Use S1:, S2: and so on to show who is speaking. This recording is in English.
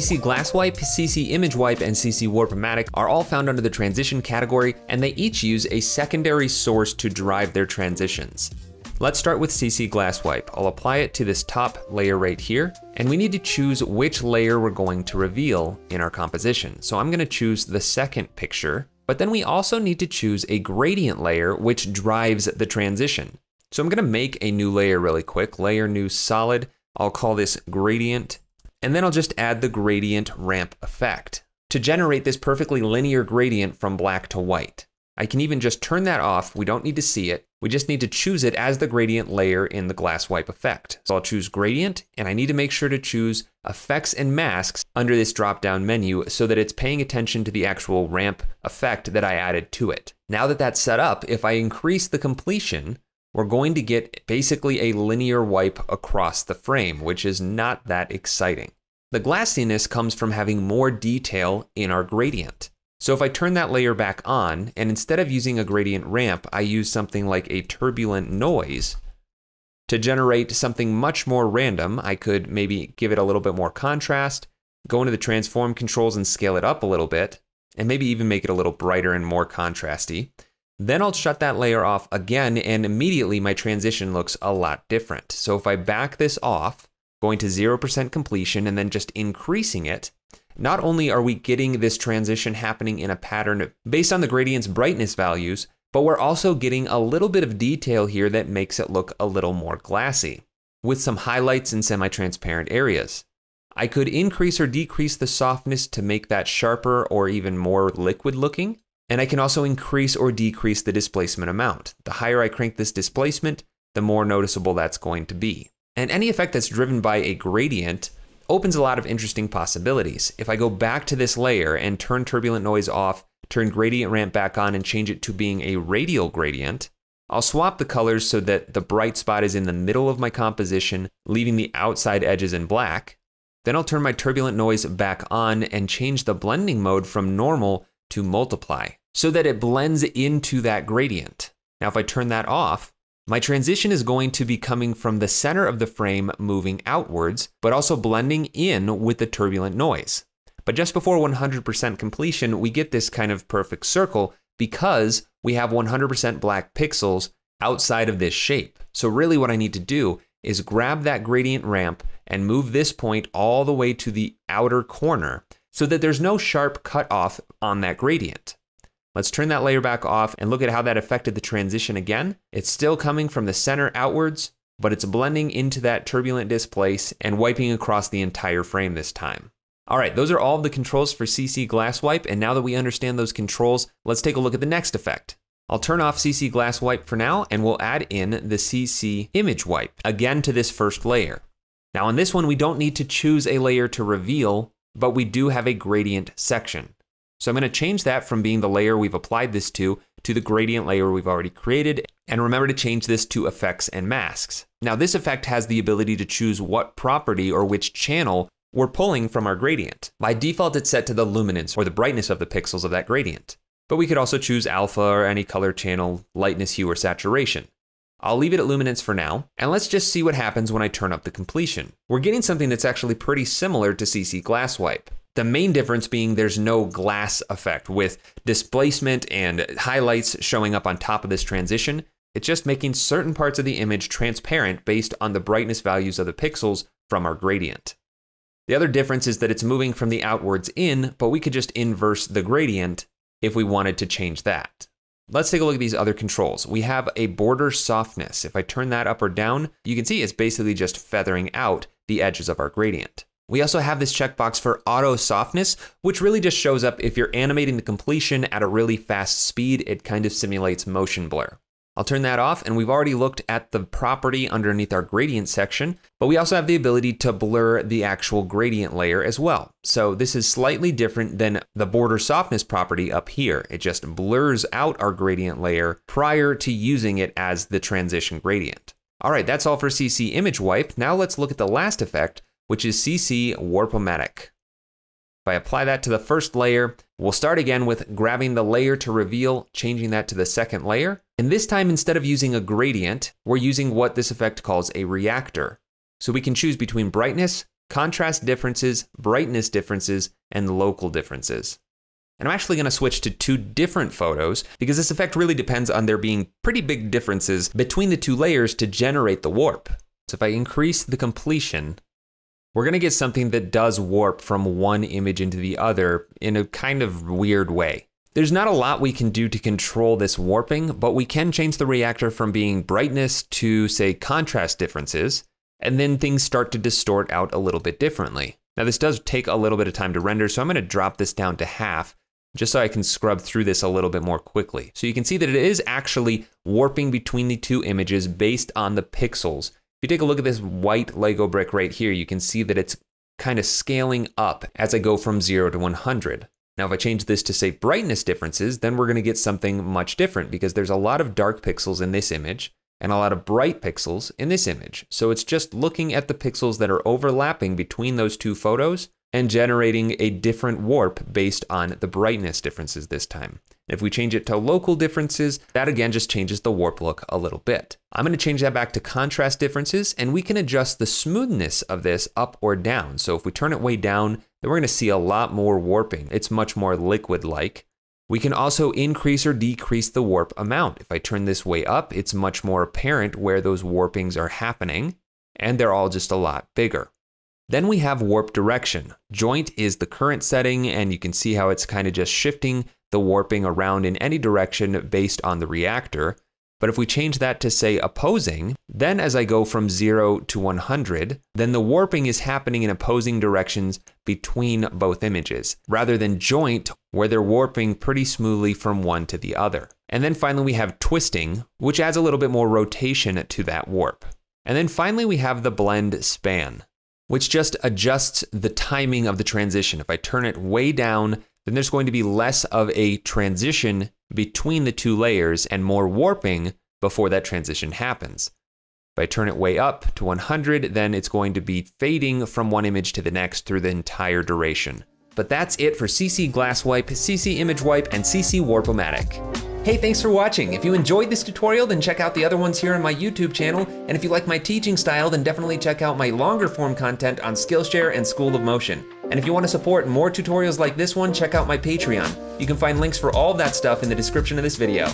S1: CC Glass Wipe, CC Image Wipe, and CC Warp-O-Matic are all found under the transition category, and they each use a secondary source to drive their transitions. Let's start with CC Glass Wipe. I'll apply it to this top layer right here, and we need to choose which layer we're going to reveal in our composition. So I'm gonna choose the second picture, but then we also need to choose a gradient layer which drives the transition. So I'm gonna make a new layer really quick, layer new solid. I'll call this gradient and then I'll just add the gradient ramp effect to generate this perfectly linear gradient from black to white. I can even just turn that off. We don't need to see it. We just need to choose it as the gradient layer in the glass wipe effect. So I'll choose gradient and I need to make sure to choose effects and masks under this drop down menu so that it's paying attention to the actual ramp effect that I added to it. Now that that's set up, if I increase the completion, we're going to get basically a linear wipe across the frame, which is not that exciting. The glassiness comes from having more detail in our gradient. So if I turn that layer back on, and instead of using a gradient ramp, I use something like a turbulent noise, to generate something much more random, I could maybe give it a little bit more contrast, go into the transform controls and scale it up a little bit, and maybe even make it a little brighter and more contrasty. Then I'll shut that layer off again and immediately my transition looks a lot different. So if I back this off, going to 0% completion and then just increasing it, not only are we getting this transition happening in a pattern based on the gradient's brightness values, but we're also getting a little bit of detail here that makes it look a little more glassy, with some highlights and semi-transparent areas. I could increase or decrease the softness to make that sharper or even more liquid looking, and I can also increase or decrease the displacement amount. The higher I crank this displacement, the more noticeable that's going to be. And any effect that's driven by a gradient opens a lot of interesting possibilities. If I go back to this layer and turn turbulent noise off, turn gradient ramp back on and change it to being a radial gradient, I'll swap the colors so that the bright spot is in the middle of my composition, leaving the outside edges in black. Then I'll turn my turbulent noise back on and change the blending mode from normal to multiply so that it blends into that gradient. Now, if I turn that off, my transition is going to be coming from the center of the frame moving outwards, but also blending in with the turbulent noise. But just before 100% completion, we get this kind of perfect circle because we have 100% black pixels outside of this shape. So really what I need to do is grab that gradient ramp and move this point all the way to the outer corner so that there's no sharp cutoff on that gradient. Let's turn that layer back off and look at how that affected the transition again. It's still coming from the center outwards, but it's blending into that turbulent displace and wiping across the entire frame this time. All right, those are all the controls for CC Glass Wipe, and now that we understand those controls, let's take a look at the next effect. I'll turn off CC Glass Wipe for now, and we'll add in the CC Image Wipe, again to this first layer. Now on this one, we don't need to choose a layer to reveal, but we do have a gradient section. So I'm going to change that from being the layer we've applied this to, to the gradient layer we've already created. And remember to change this to effects and masks. Now this effect has the ability to choose what property or which channel we're pulling from our gradient. By default, it's set to the luminance or the brightness of the pixels of that gradient. But we could also choose alpha or any color channel, lightness, hue, or saturation. I'll leave it at luminance for now, and let's just see what happens when I turn up the completion. We're getting something that's actually pretty similar to CC Glass Wipe. The main difference being there's no glass effect with displacement and highlights showing up on top of this transition. It's just making certain parts of the image transparent based on the brightness values of the pixels from our gradient. The other difference is that it's moving from the outwards in, but we could just inverse the gradient if we wanted to change that. Let's take a look at these other controls. We have a border softness. If I turn that up or down, you can see it's basically just feathering out the edges of our gradient. We also have this checkbox for auto softness, which really just shows up if you're animating the completion at a really fast speed, it kind of simulates motion blur. I'll turn that off and we've already looked at the property underneath our gradient section, but we also have the ability to blur the actual gradient layer as well. So this is slightly different than the border softness property up here. It just blurs out our gradient layer prior to using it as the transition gradient. All right, that's all for CC Image Wipe. Now let's look at the last effect, which is CC Warp-O-Matic. If I apply that to the first layer, we'll start again with grabbing the layer to reveal, changing that to the second layer. And this time, instead of using a gradient, we're using what this effect calls a reactor. So we can choose between brightness, contrast differences, brightness differences, and local differences. And I'm actually going to switch to two different photos because this effect really depends on there being pretty big differences between the two layers to generate the warp. So if I increase the completion we're going to get something that does warp from one image into the other in a kind of weird way. There's not a lot we can do to control this warping, but we can change the reactor from being brightness to, say, contrast differences, and then things start to distort out a little bit differently. Now this does take a little bit of time to render, so I'm gonna drop this down to half, just so I can scrub through this a little bit more quickly. So you can see that it is actually warping between the two images based on the pixels you take a look at this white Lego brick right here, you can see that it's kind of scaling up as I go from 0 to 100. Now, if I change this to say brightness differences, then we're going to get something much different because there's a lot of dark pixels in this image and a lot of bright pixels in this image. So it's just looking at the pixels that are overlapping between those two photos and generating a different warp based on the brightness differences this time. If we change it to local differences, that again just changes the warp look a little bit. I'm gonna change that back to contrast differences and we can adjust the smoothness of this up or down. So if we turn it way down, then we're gonna see a lot more warping. It's much more liquid-like. We can also increase or decrease the warp amount. If I turn this way up, it's much more apparent where those warpings are happening and they're all just a lot bigger. Then we have warp direction. Joint is the current setting, and you can see how it's kind of just shifting the warping around in any direction based on the reactor. But if we change that to say opposing, then as I go from 0 to 100, then the warping is happening in opposing directions between both images, rather than joint, where they're warping pretty smoothly from one to the other. And then finally, we have twisting, which adds a little bit more rotation to that warp. And then finally, we have the blend span which just adjusts the timing of the transition. If I turn it way down, then there's going to be less of a transition between the two layers and more warping before that transition happens. If I turn it way up to 100, then it's going to be fading from one image to the next through the entire duration. But that's it for CC Glass Wipe, CC Image Wipe, and CC Warpomatic. matic Hey, thanks for watching. If you enjoyed this tutorial, then check out the other ones here on my YouTube channel. And if you like my teaching style, then definitely check out my longer form content on Skillshare and School of Motion. And if you want to support more tutorials like this one, check out my Patreon. You can find links for all that stuff in the description of this video.